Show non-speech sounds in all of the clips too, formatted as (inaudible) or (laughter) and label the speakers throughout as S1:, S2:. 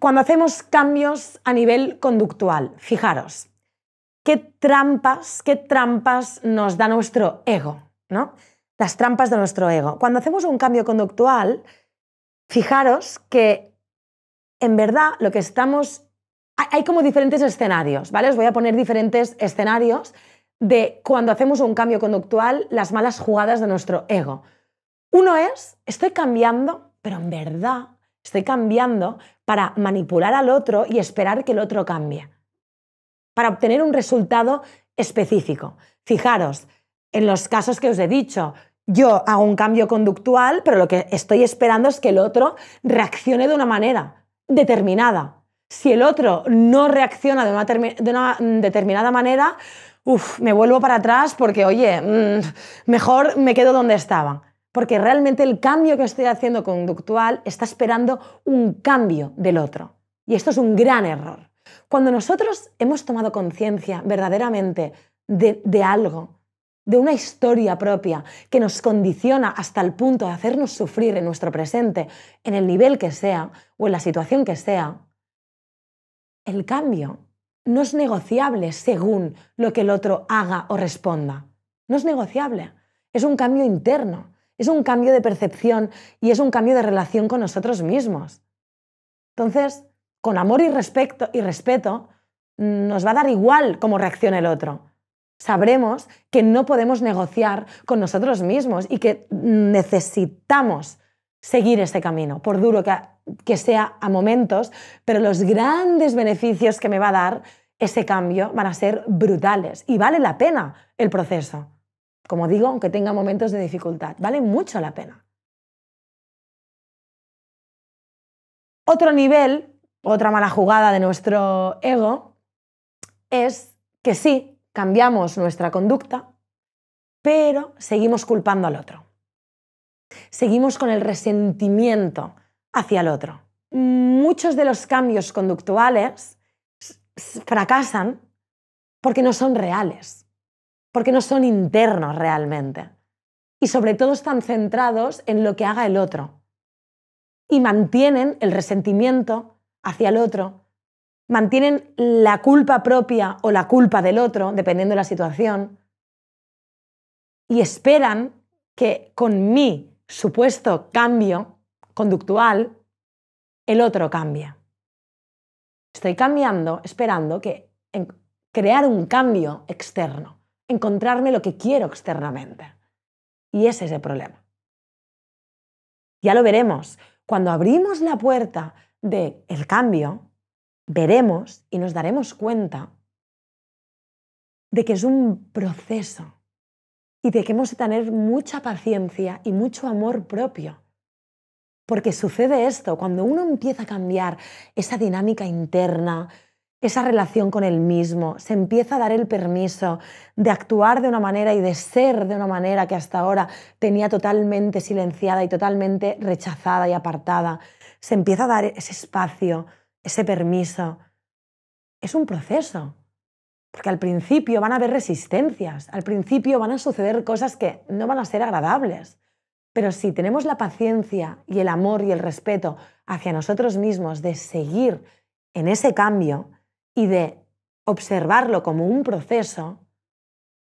S1: cuando hacemos cambios a nivel conductual, fijaros, qué trampas, qué trampas nos da nuestro ego, ¿no? Las trampas de nuestro ego. Cuando hacemos un cambio conductual, fijaros que en verdad lo que estamos hay como diferentes escenarios, ¿vale? Os voy a poner diferentes escenarios de cuando hacemos un cambio conductual, las malas jugadas de nuestro ego. Uno es, estoy cambiando, pero en verdad Estoy cambiando para manipular al otro y esperar que el otro cambie, para obtener un resultado específico. Fijaros, en los casos que os he dicho, yo hago un cambio conductual, pero lo que estoy esperando es que el otro reaccione de una manera determinada. Si el otro no reacciona de una, determinada manera, uf, me vuelvo para atrás porque, oye, mm, mejor me quedo donde estaba porque realmente el cambio que estoy haciendo conductual está esperando un cambio del otro. Y esto es un gran error. Cuando nosotros hemos tomado conciencia verdaderamente de, de algo, de una historia propia que nos condiciona hasta el punto de hacernos sufrir en nuestro presente, en el nivel que sea o en la situación que sea, el cambio no es negociable según lo que el otro haga o responda. No es negociable. Es un cambio interno es un cambio de percepción y es un cambio de relación con nosotros mismos. Entonces, con amor y, respeto y respeto, nos va a dar igual cómo reacciona el otro. Sabremos que no podemos negociar con nosotros mismos y que necesitamos seguir ese camino, por duro que, que sea a momentos, pero los grandes beneficios que me va a dar ese cambio van a ser brutales y vale la pena el proceso. Como digo, aunque tenga momentos de dificultad, vale mucho la pena. Otro nivel, otra mala jugada de nuestro ego, es que sí, cambiamos nuestra conducta, pero seguimos culpando al otro. Seguimos con el resentimiento hacia el otro. Muchos de los cambios conductuales fracasan porque no son reales porque no son internos realmente. Y sobre todo están centrados en lo que haga el otro. Y mantienen el resentimiento hacia el otro, mantienen la culpa propia o la culpa del otro, dependiendo de la situación, y esperan que con mi supuesto cambio conductual, el otro cambie. Estoy cambiando esperando que crear un cambio externo encontrarme lo que quiero externamente. Y ese es el problema. Ya lo veremos. Cuando abrimos la puerta del el cambio, veremos y nos daremos cuenta de que es un proceso y de que hemos de tener mucha paciencia y mucho amor propio. Porque sucede esto, cuando uno empieza a cambiar esa dinámica interna, esa relación con el mismo, se empieza a dar el permiso de actuar de una manera y de ser de una manera que hasta ahora tenía totalmente silenciada y totalmente rechazada y apartada. Se empieza a dar ese espacio, ese permiso. Es un proceso, porque al principio van a haber resistencias, al principio van a suceder cosas que no van a ser agradables. Pero si tenemos la paciencia y el amor y el respeto hacia nosotros mismos de seguir en ese cambio, y de observarlo como un proceso,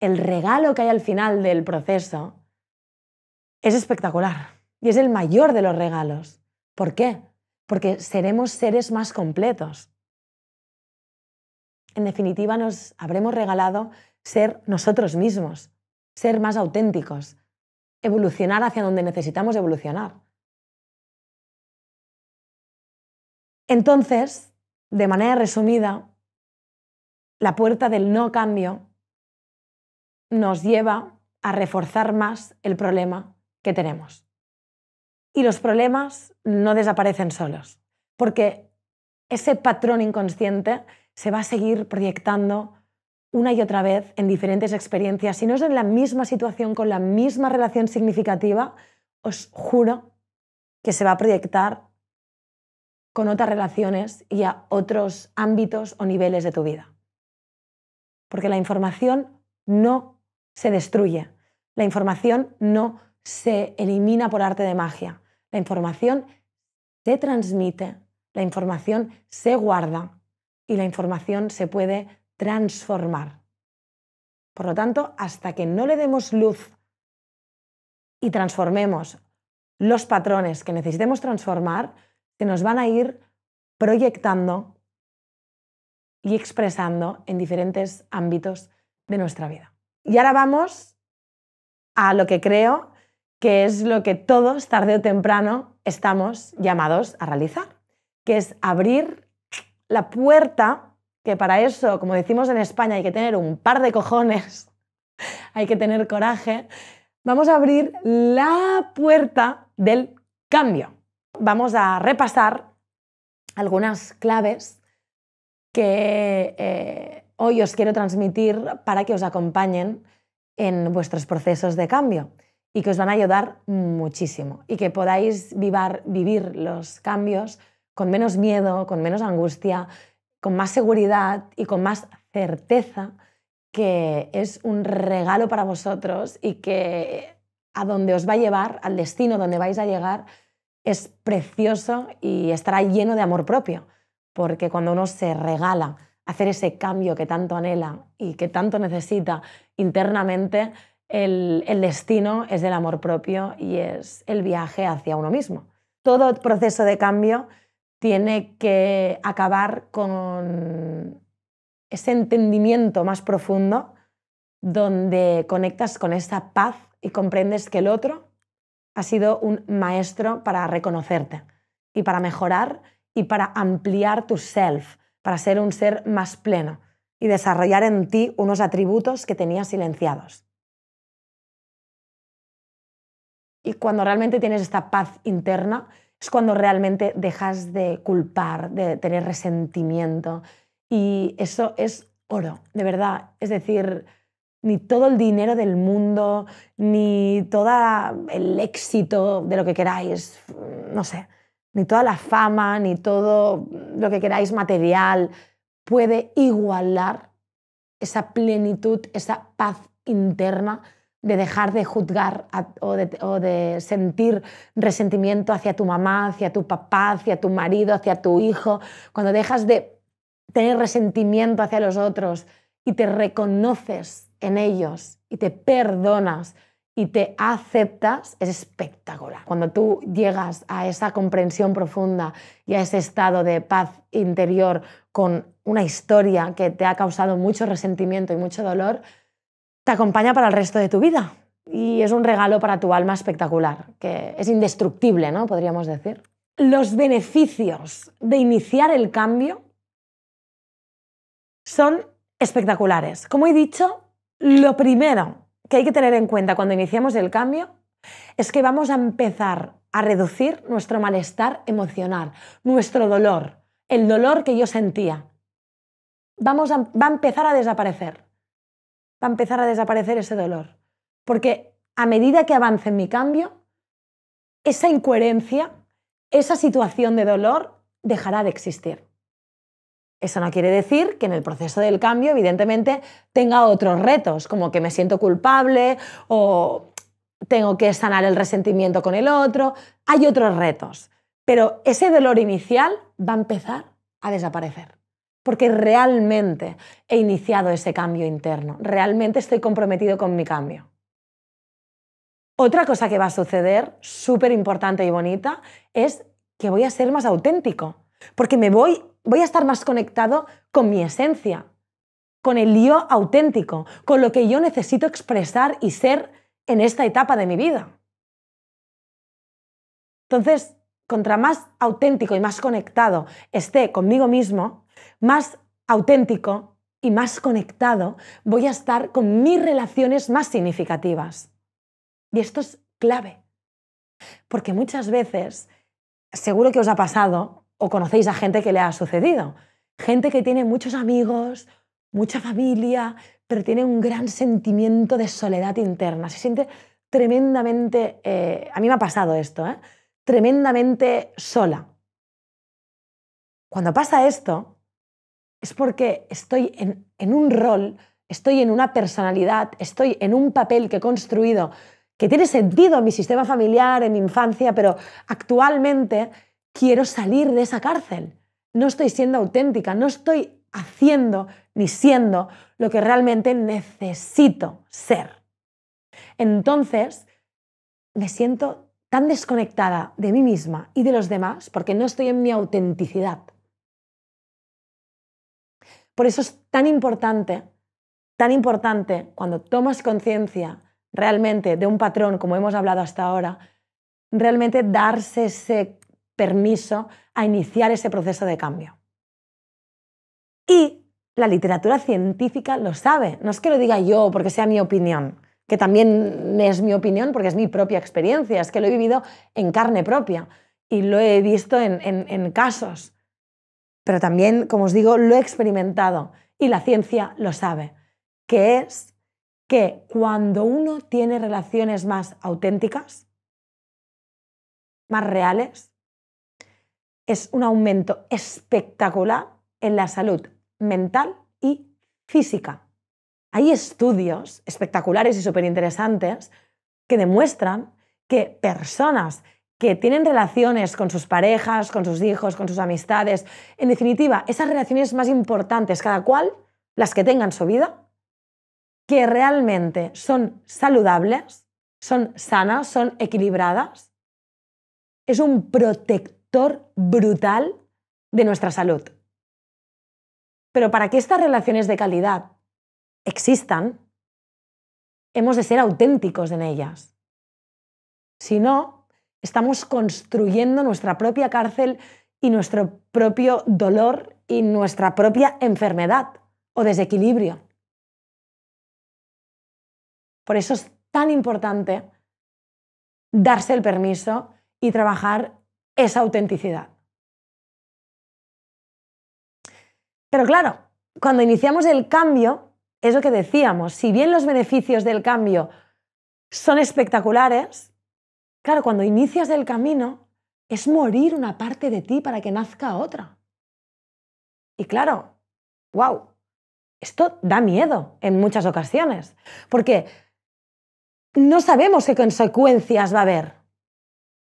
S1: el regalo que hay al final del proceso es espectacular y es el mayor de los regalos. ¿Por qué? Porque seremos seres más completos. En definitiva, nos habremos regalado ser nosotros mismos, ser más auténticos, evolucionar hacia donde necesitamos evolucionar. Entonces, de manera resumida, la puerta del no cambio nos lleva a reforzar más el problema que tenemos. Y los problemas no desaparecen solos, porque ese patrón inconsciente se va a seguir proyectando una y otra vez en diferentes experiencias. Si no es en la misma situación, con la misma relación significativa, os juro que se va a proyectar con otras relaciones y a otros ámbitos o niveles de tu vida porque la información no se destruye, la información no se elimina por arte de magia, la información se transmite, la información se guarda y la información se puede transformar. Por lo tanto, hasta que no le demos luz y transformemos los patrones que necesitemos transformar, se nos van a ir proyectando y expresando en diferentes ámbitos de nuestra vida. Y ahora vamos a lo que creo que es lo que todos, tarde o temprano, estamos llamados a realizar, que es abrir la puerta, que para eso, como decimos en España, hay que tener un par de cojones, (laughs) hay que tener coraje, vamos a abrir la puerta del cambio. Vamos a repasar algunas claves que eh, hoy os quiero transmitir para que os acompañen en vuestros procesos de cambio y que os van a ayudar muchísimo y que podáis vivar, vivir los cambios con menos miedo, con menos angustia, con más seguridad y con más certeza que es un regalo para vosotros y que a donde os va a llevar, al destino donde vais a llegar, es precioso y estará lleno de amor propio porque cuando uno se regala hacer ese cambio que tanto anhela y que tanto necesita internamente, el, destino es el amor propio y es el viaje hacia uno mismo. Todo proceso de cambio tiene que acabar con ese entendimiento más profundo donde conectas con esa paz y comprendes que el otro ha sido un maestro para reconocerte y para mejorar y para ampliar tu self, para ser un ser más pleno y desarrollar en ti unos atributos que tenías silenciados. Y cuando realmente tienes esta paz interna, es cuando realmente dejas de culpar, de tener resentimiento. Y eso es oro, de verdad. Es decir, ni todo el dinero del mundo, ni todo el éxito de lo que queráis, no sé ni toda la fama, ni todo lo que queráis material puede igualar esa plenitud, esa paz interna de dejar de juzgar o, de, sentir resentimiento hacia tu mamá, hacia tu papá, hacia tu marido, hacia tu hijo, cuando dejas de tener resentimiento hacia los otros y te reconoces en ellos y te perdonas y te aceptas es espectacular. Cuando tú llegas a esa comprensión profunda y a ese estado de paz interior con una historia que te ha causado mucho resentimiento y mucho dolor, te acompaña para el resto de tu vida. Y es un regalo para tu alma espectacular, que es indestructible, ¿no? Podríamos decir. Los beneficios de iniciar el cambio son espectaculares. Como he dicho, lo primero que hay que tener en cuenta cuando iniciamos el cambio es que vamos a empezar a reducir nuestro malestar emocional, nuestro dolor, el dolor que yo sentía. Vamos a, va a empezar a desaparecer. Va a empezar a desaparecer ese dolor. Porque a medida que avance en mi cambio, esa incoherencia, esa situación de dolor dejará de existir. Eso no quiere decir que en el proceso del cambio, evidentemente, tenga otros retos, como que me siento culpable o tengo que sanar el resentimiento con el otro. Hay otros retos. Pero ese dolor inicial va a empezar a desaparecer. Porque realmente he iniciado ese cambio interno. Realmente estoy comprometido con mi cambio. Otra cosa que va a suceder, súper importante y bonita, es que voy a ser más auténtico. Porque me voy voy a estar más conectado con mi esencia, con el yo auténtico, con lo que yo necesito expresar y ser en esta etapa de mi vida. Entonces, contra más auténtico y más conectado esté conmigo mismo, más auténtico y más conectado voy a estar con mis relaciones más significativas. Y esto es clave, porque muchas veces, seguro que os ha pasado, o conocéis a gente que le ha sucedido. Gente que tiene muchos amigos, mucha familia, pero tiene un gran sentimiento de soledad interna. Se siente tremendamente, eh, a mí me ha pasado esto, ¿eh? tremendamente sola. Cuando pasa esto, es porque estoy en un rol, estoy en una personalidad, estoy en un papel que he construido que tiene sentido en mi sistema familiar, en mi infancia, pero actualmente quiero salir de esa cárcel. No estoy siendo auténtica, no estoy haciendo ni siendo lo que realmente necesito ser. Entonces, me siento tan desconectada de mí misma y de los demás porque no estoy en mi autenticidad. Por eso es tan importante, tan importante cuando tomas conciencia realmente de un patrón, como hemos hablado hasta ahora, realmente darse ese permiso a iniciar ese proceso de cambio. Y la literatura científica lo sabe, no es que lo diga yo porque sea mi opinión, que también es mi opinión porque es mi propia experiencia, es que lo he vivido en carne propia y lo he visto en, casos, pero también, como os digo, lo he experimentado y la ciencia lo sabe, que es que cuando uno tiene relaciones más auténticas, más reales, es un aumento espectacular en la salud mental y física. Hay estudios espectaculares y súper interesantes que demuestran que personas que tienen relaciones con sus parejas, con sus hijos, con sus amistades, en definitiva, esas relaciones más importantes, cada cual las que tengan su vida, que realmente son saludables, son sanas, son equilibradas, es un protector brutal de nuestra salud. Pero para que estas relaciones de calidad existan, hemos de ser auténticos en ellas. Si no, estamos construyendo nuestra propia cárcel y nuestro propio dolor y nuestra propia enfermedad o desequilibrio. Por eso es tan importante darse el permiso y trabajar esa autenticidad. Pero claro, cuando iniciamos el cambio, es lo que decíamos, si bien los beneficios del cambio son espectaculares, claro, cuando inicias el camino es morir una parte de ti para que nazca otra. Y claro, wow, esto da miedo en muchas ocasiones, porque no sabemos qué consecuencias va a haber.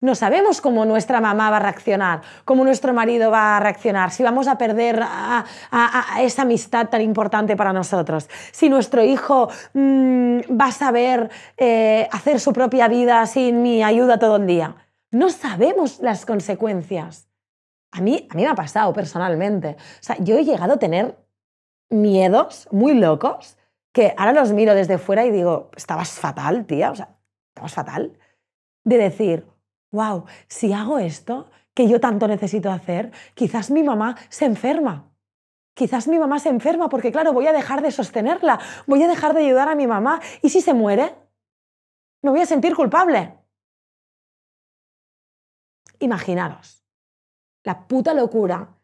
S1: No sabemos cómo nuestra mamá va a reaccionar, cómo nuestro marido va a reaccionar, si vamos a perder a, esa amistad tan importante para nosotros, si nuestro hijo mm, va a saber eh, hacer su propia vida sin mi ayuda todo el día. No sabemos las consecuencias. A mí, a mí me ha pasado personalmente. O sea, yo he llegado a tener miedos muy locos que ahora los miro desde fuera y digo, estabas fatal, tía, o sea, estabas fatal. De decir, wow, si hago esto que yo tanto necesito hacer, quizás mi mamá se enferma. Quizás mi mamá se enferma porque, claro, voy a dejar de sostenerla, voy a dejar de ayudar a mi mamá y si se muere, me voy a sentir culpable. Imaginaros la puta locura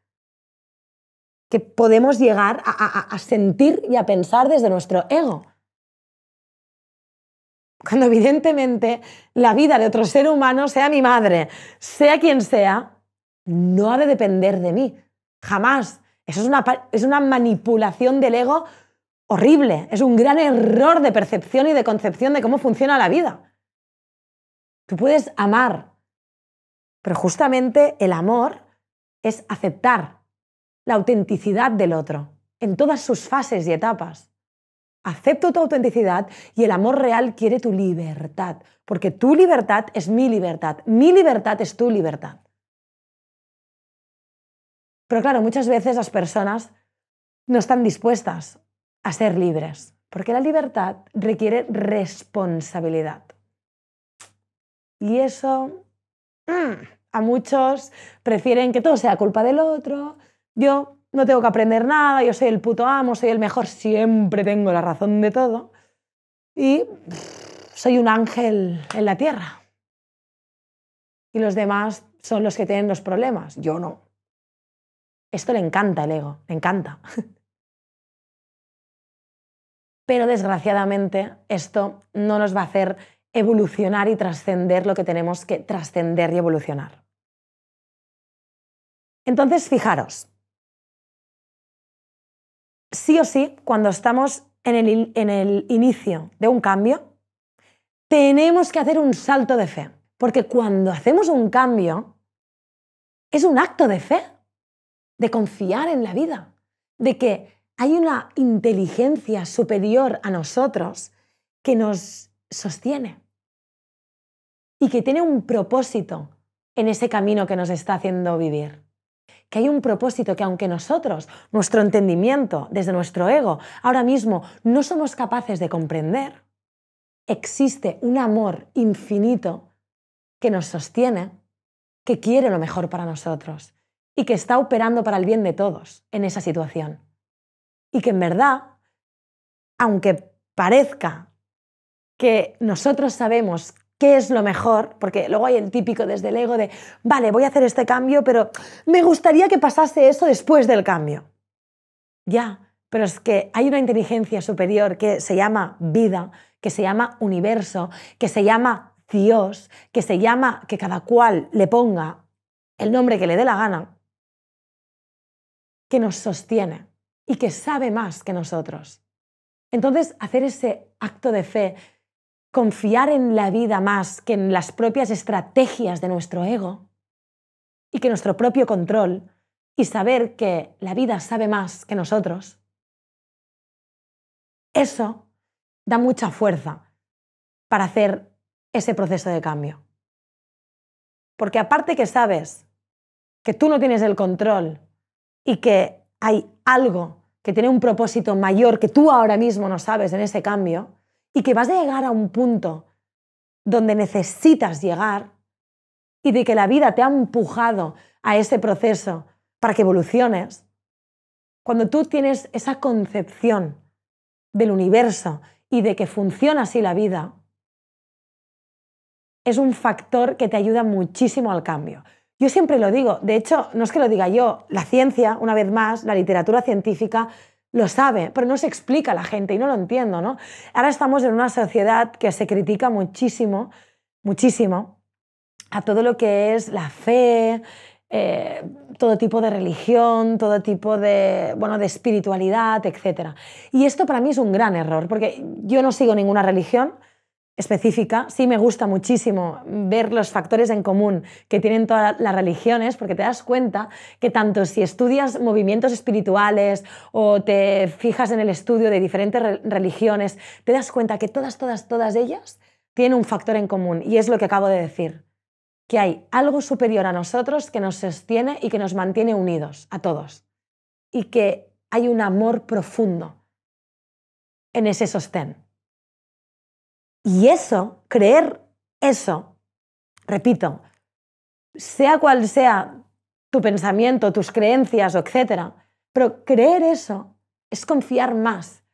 S1: que podemos llegar a, a sentir y a pensar desde nuestro ego cuando evidentemente la vida de otro ser humano, sea mi madre, sea quien sea, no ha de depender de mí. Jamás. Eso es una, es una manipulación del ego horrible. Es un gran error de percepción y de concepción de cómo funciona la vida. Tú puedes amar, pero justamente el amor es aceptar la autenticidad del otro en todas sus fases y etapas. Acepto tu autenticidad y el amor real quiere tu libertad, porque tu libertad es mi libertad, mi libertad es tu libertad. Pero claro, muchas veces las personas no están dispuestas a ser libres, porque la libertad requiere responsabilidad. Y eso mm, a muchos prefieren que todo sea culpa del otro. Yo no tengo que aprender nada, yo soy el puto amo, soy el mejor, siempre tengo la razón de todo. Y soy un ángel en la tierra. Y los demás son los que tienen los problemas, yo no. Esto le encanta el ego, le encanta. (laughs) Pero desgraciadamente esto no nos va a hacer evolucionar y trascender lo que tenemos que trascender y evolucionar. Entonces, fijaros, sí o sí, cuando estamos en el, en el inicio de un cambio, tenemos que hacer un salto de fe. Porque cuando hacemos un cambio, es un acto de fe, de confiar en la vida, de que hay una inteligencia superior a nosotros que nos sostiene y que tiene un propósito en ese camino que nos está haciendo vivir que hay un propósito que aunque nosotros, nuestro entendimiento desde nuestro ego, ahora mismo no somos capaces de comprender, existe un amor infinito que nos sostiene, que quiere lo mejor para nosotros y que está operando para el bien de todos en esa situación. Y que en verdad, aunque parezca que nosotros sabemos qué es lo mejor, porque luego hay el típico desde el ego de, vale, voy a hacer este cambio, pero me gustaría que pasase eso después del cambio. Ya, pero es que hay una inteligencia superior que se llama vida, que se llama universo, que se llama Dios, que se llama que cada cual le ponga el nombre que le dé la gana, que nos sostiene y que sabe más que nosotros. Entonces, hacer ese acto de fe confiar en la vida más que en las propias estrategias de nuestro ego y que nuestro propio control y saber que la vida sabe más que nosotros, eso da mucha fuerza para hacer ese proceso de cambio. Porque aparte que sabes que tú no tienes el control y que hay algo que tiene un propósito mayor que tú ahora mismo no sabes en ese cambio, y que vas a llegar a un punto donde necesitas llegar y de que la vida te ha empujado a ese proceso para que evoluciones, cuando tú tienes esa concepción del universo y de que funciona así la vida, es un factor que te ayuda muchísimo al cambio. Yo siempre lo digo, de hecho, no es que lo diga yo, la ciencia, una vez más, la literatura científica lo sabe, pero no se explica a la gente y no lo entiendo, Ahora estamos en una sociedad que se critica muchísimo, muchísimo, a todo lo que es la fe, eh, todo tipo de religión, todo tipo de, bueno, de espiritualidad, etc. Y esto para mí es un gran error, porque yo no sigo ninguna religión, específica. Sí me gusta muchísimo ver los factores en común que tienen todas las religiones, porque te das cuenta que tanto si estudias movimientos espirituales o te fijas en el estudio de diferentes religiones, te das cuenta que todas, todas, todas ellas tienen un factor en común, y es lo que acabo de decir, que hay algo superior a nosotros que nos sostiene y que nos mantiene unidos a todos, y que hay un amor profundo en ese sostén. Y eso, creer eso, repito, sea cual sea tu pensamiento, tus creencias, etcétera, pero creer eso es confiar más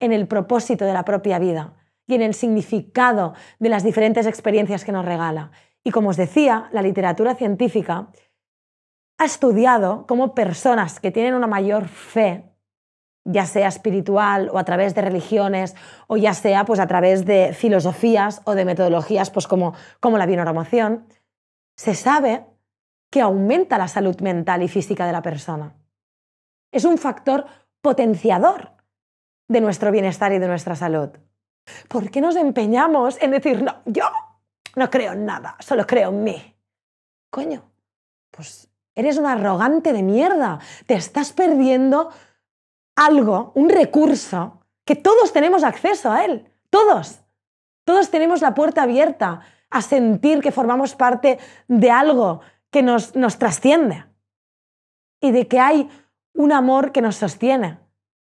S1: en el propósito de la propia vida y en el significado de las diferentes experiencias que nos regala. Y como os decía, la literatura científica ha estudiado cómo personas que tienen una mayor fe ya sea espiritual o a través de religiones o ya sea pues a través de filosofías o de metodologías pues, como, la bionormación, se sabe que aumenta la salud mental y física de la persona. Es un factor potenciador de nuestro bienestar y de nuestra salud. ¿Por qué nos empeñamos en decir, no, yo no creo en nada, solo creo en mí? Coño, pues eres un arrogante de mierda, te estás perdiendo algo, un recurso, que todos tenemos acceso a él, todos. Todos tenemos la puerta abierta a sentir que formamos parte de algo que nos, nos trasciende y de que hay un amor que nos sostiene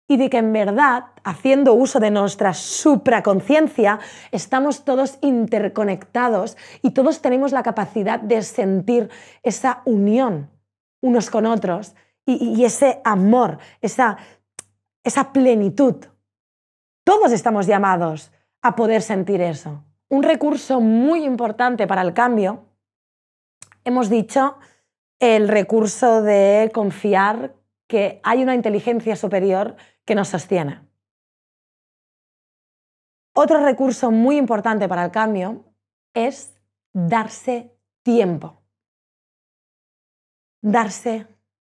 S1: y de que en verdad, haciendo uso de nuestra supraconciencia, estamos todos interconectados y todos tenemos la capacidad de sentir esa unión unos con otros y, y ese amor, esa esa plenitud. Todos estamos llamados a poder sentir eso. Un recurso muy importante para el cambio, hemos dicho, el recurso de confiar que hay una inteligencia superior que nos sostiene. Otro recurso muy importante para el cambio es darse tiempo. Darse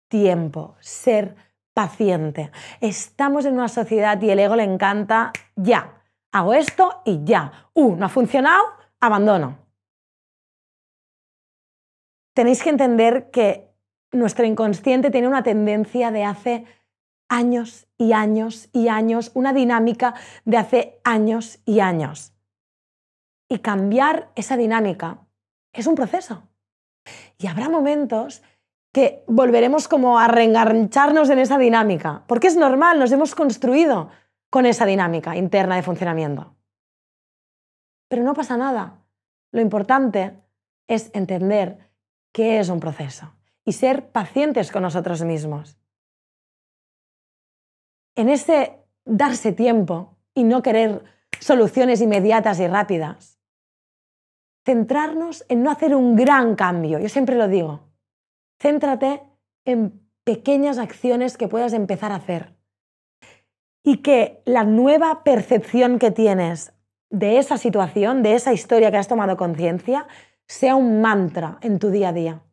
S1: tiempo, ser paciente. Estamos en una sociedad y el ego le encanta ya. Hago esto y ya. Uh, no ha funcionado, abandono. Tenéis que entender que nuestro inconsciente tiene una tendencia de hace años y años y años, una dinámica de hace años y años. Y cambiar esa dinámica es un proceso. Y habrá momentos que volveremos como a reengancharnos en esa dinámica, porque es normal, nos hemos construido con esa dinámica interna de funcionamiento. Pero no pasa nada. Lo importante es entender qué es un proceso y ser pacientes con nosotros mismos. En ese darse tiempo y no querer soluciones inmediatas y rápidas, centrarnos en no hacer un gran cambio. Yo siempre lo digo, Céntrate en pequeñas acciones que puedas empezar a hacer y que la nueva percepción que tienes de esa situación, de esa historia que has tomado conciencia, sea un mantra en tu día a día.